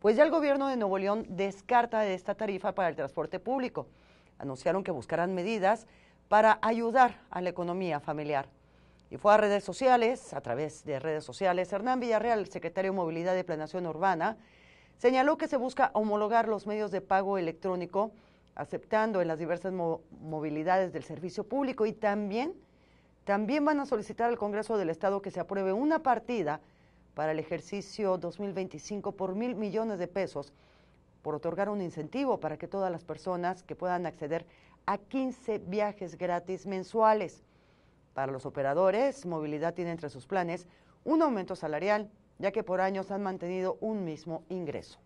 Pues ya el gobierno de Nuevo León descarta de esta tarifa para el transporte público. Anunciaron que buscarán medidas para ayudar a la economía familiar. Y fue a redes sociales, a través de redes sociales, Hernán Villarreal, secretario de Movilidad y Planación Urbana, señaló que se busca homologar los medios de pago electrónico, aceptando en las diversas movilidades del servicio público y también, también van a solicitar al Congreso del Estado que se apruebe una partida para el ejercicio 2025 por mil millones de pesos por otorgar un incentivo para que todas las personas que puedan acceder a 15 viajes gratis mensuales. Para los operadores, Movilidad tiene entre sus planes un aumento salarial, ya que por años han mantenido un mismo ingreso.